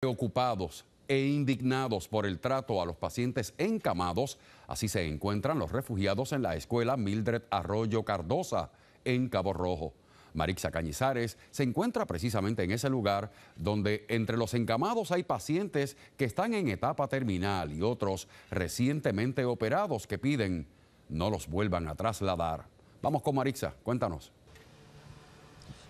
Preocupados e indignados por el trato a los pacientes encamados, así se encuentran los refugiados en la escuela Mildred Arroyo Cardosa, en Cabo Rojo. Marixa Cañizares se encuentra precisamente en ese lugar donde entre los encamados hay pacientes que están en etapa terminal y otros recientemente operados que piden no los vuelvan a trasladar. Vamos con Marixa, cuéntanos.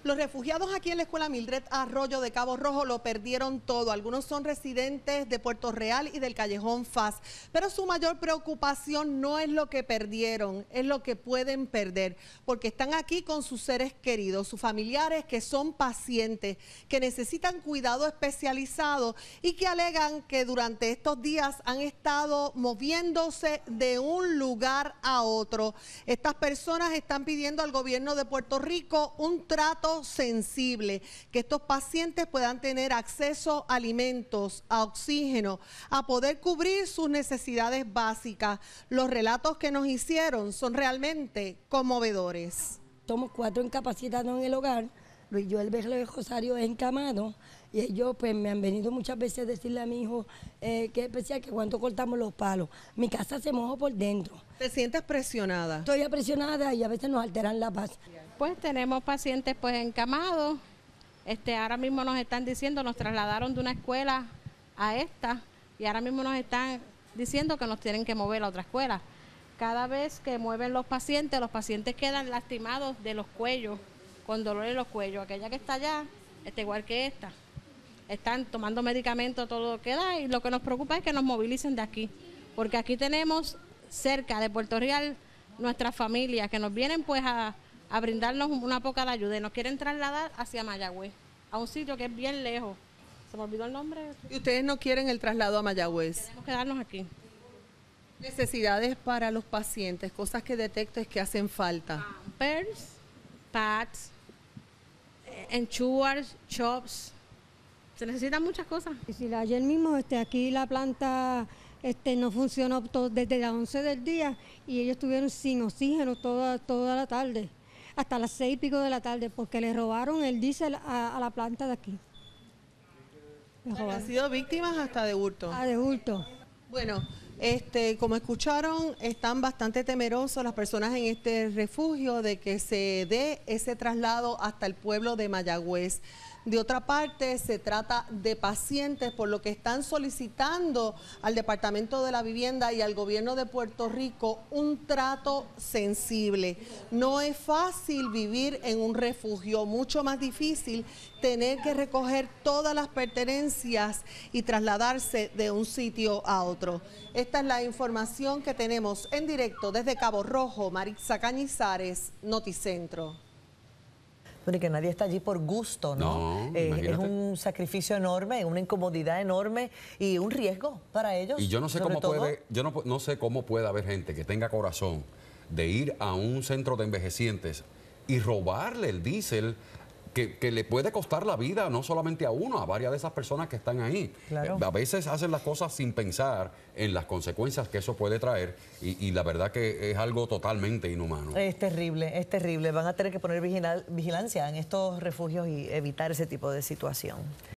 Los refugiados aquí en la escuela Mildred Arroyo de Cabo Rojo lo perdieron todo. Algunos son residentes de Puerto Real y del Callejón Faz, pero su mayor preocupación no es lo que perdieron, es lo que pueden perder, porque están aquí con sus seres queridos, sus familiares que son pacientes, que necesitan cuidado especializado y que alegan que durante estos días han estado moviéndose de un lugar a otro. Estas personas están pidiendo al gobierno de Puerto Rico un trato sensible, que estos pacientes puedan tener acceso a alimentos, a oxígeno, a poder cubrir sus necesidades básicas. Los relatos que nos hicieron son realmente conmovedores. Somos cuatro incapacitados en el hogar Luis Joel de Rosario es encamado y ellos pues me han venido muchas veces a decirle a mi hijo eh, que es especial, que cuánto cortamos los palos. Mi casa se mojó por dentro. ¿Te sientes presionada? Estoy presionada y a veces nos alteran la paz. Pues tenemos pacientes pues encamados. Este, ahora mismo nos están diciendo, nos trasladaron de una escuela a esta y ahora mismo nos están diciendo que nos tienen que mover a otra escuela. Cada vez que mueven los pacientes, los pacientes quedan lastimados de los cuellos con dolor en los cuellos. Aquella que está allá está igual que esta. Están tomando medicamento todo lo que da y lo que nos preocupa es que nos movilicen de aquí, porque aquí tenemos cerca de Puerto Real nuestras familias que nos vienen pues a, brindarnos una poca de ayuda y nos quieren trasladar hacia Mayagüez, a un sitio que es bien lejos. Se me olvidó el nombre. ¿Y ustedes no quieren el traslado a Mayagüez? Queremos quedarnos aquí. Necesidades para los pacientes, cosas que detecto es que hacen falta. Pampers, ah, pads, en chops, Shops. Se necesitan muchas cosas. Y si ayer mismo este, aquí la planta este, no funcionó desde las 11 del día y ellos estuvieron sin oxígeno toda, toda la tarde, hasta las 6 y pico de la tarde, porque le robaron el diésel a, la planta de aquí. Han sido víctimas hasta de hurto. Ah, de hurto. Bueno, este, como escucharon, están bastante temerosos las personas en este refugio de que se dé ese traslado hasta el pueblo de Mayagüez. De otra parte, se trata de pacientes, por lo que están solicitando al Departamento de la Vivienda y al Gobierno de Puerto Rico un trato sensible. No es fácil vivir en un refugio, mucho más difícil tener que recoger todas las pertenencias y trasladarse de un sitio a otro. Esta es la información que tenemos en directo desde Cabo Rojo, Maritza Cañizares, Noticentro. que nadie está allí por gusto, ¿no? Eh, es un sacrificio enorme, una incomodidad enorme y un riesgo para ellos. Y yo no sé cómo puede, yo no, no sé cómo puede haber gente que tenga corazón de ir a un centro de envejecientes y robarle el diésel que, le puede costar la vida no solamente a uno, a varias de esas personas que están ahí. Eh, a veces hacen las cosas sin pensar en las consecuencias que eso puede traer y, la verdad que es algo totalmente inhumano. Es terrible, es terrible. Van a tener que poner vigilancia en estos refugios y evitar ese tipo de situación.